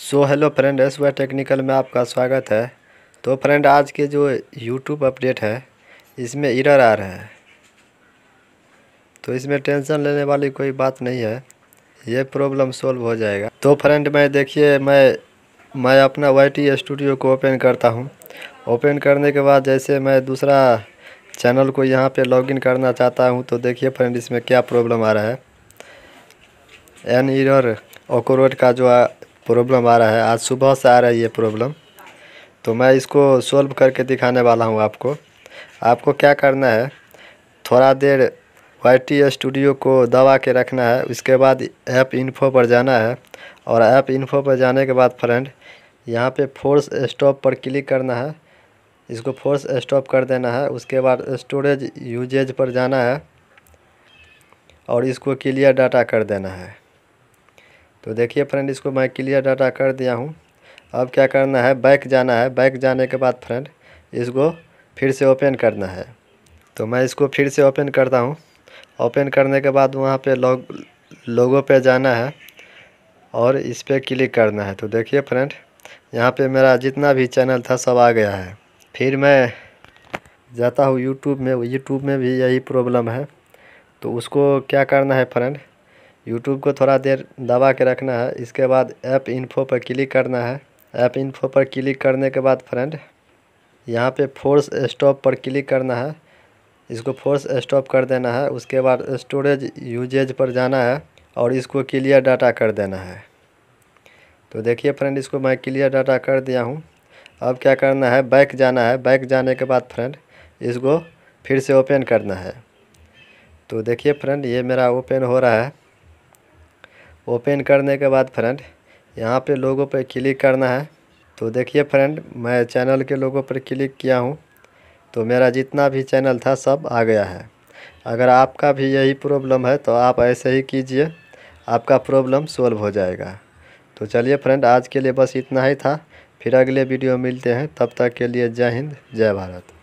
सो hello friend S Y technical में आपका स्वागत है तो फ्रेंड आज के जो यूट्यूब अपडेट है इसमें इरर आ रहा है तो इसमें टेंशन लेने वाली कोई बात नहीं है ये प्रॉब्लम सॉल्व हो जाएगा तो फ्रेंड मैं देखिए मैं मैं अपना वाई टी स्टूडियो को ओपन करता हूँ ओपन करने के बाद जैसे मैं दूसरा चैनल को यहाँ पे लॉगिन करना चाहता हूँ तो देखिए फ्रेंड इसमें क्या प्रॉब्लम आ रहा है एन इरर ओकोरोड का जो प्रॉब्लम आ रहा है आज सुबह से आ रहा है ये प्रॉब्लम तो मैं इसको सोल्व करके दिखाने वाला हूँ आपको आपको क्या करना है थोड़ा देर वाई टी स्टूडियो को दबा के रखना है उसके बाद ऐप इन्फो पर जाना है और ऐप इन्फो पर जाने के बाद फ्रेंड यहाँ पे फोर्स स्टॉप पर क्लिक करना है इसको फोर्स स्टॉप कर देना है उसके बाद स्टोरेज यूजेज पर जाना है और इसको क्लियर डाटा कर देना है तो देखिए फ्रेंड इसको मैं क्लियर डाटा कर दिया हूँ अब क्या करना है बैक जाना है बैक जाने के बाद फ्रेंड इसको फिर से ओपन करना है तो मैं इसको फिर से ओपन करता हूँ ओपन करने के बाद वहाँ पे लोग लोगों पे जाना है और इस पर क्लिक करना है तो देखिए फ्रेंड यहाँ पे मेरा जितना भी चैनल था सब आ गया है फिर मैं जाता हूँ यूट्यूब में यूट्यूब में भी यही प्रॉब्लम है तो उसको क्या करना है फ्रेंड यूट्यूब को थोड़ा देर दबा के रखना है इसके बाद ऐप इन्फो पर क्लिक करना है ऐप इन्फो पर क्लिक करने के बाद फ्रेंड यहाँ पे फोर्स स्टॉप पर क्लिक करना है इसको फोर्स स्टॉप कर देना है उसके बाद स्टोरेज यूजेज पर जाना है और इसको क्लियर डाटा कर देना है तो देखिए फ्रेंड इसको मैं क्लियर डाटा कर दिया हूँ अब क्या करना है बैक जाना है बैक जाने के बाद फ्रेंड इसको फिर से ओपन करना है तो देखिए फ्रेंड ये मेरा ओपन हो रहा है ओपन करने के बाद फ्रेंड यहाँ पे लोगों पर क्लिक करना है तो देखिए फ्रेंड मैं चैनल के लोगों पर क्लिक किया हूँ तो मेरा जितना भी चैनल था सब आ गया है अगर आपका भी यही प्रॉब्लम है तो आप ऐसे ही कीजिए आपका प्रॉब्लम सोल्व हो जाएगा तो चलिए फ्रेंड आज के लिए बस इतना ही था फिर अगले वीडियो मिलते हैं तब तक के लिए जय हिंद जय भारत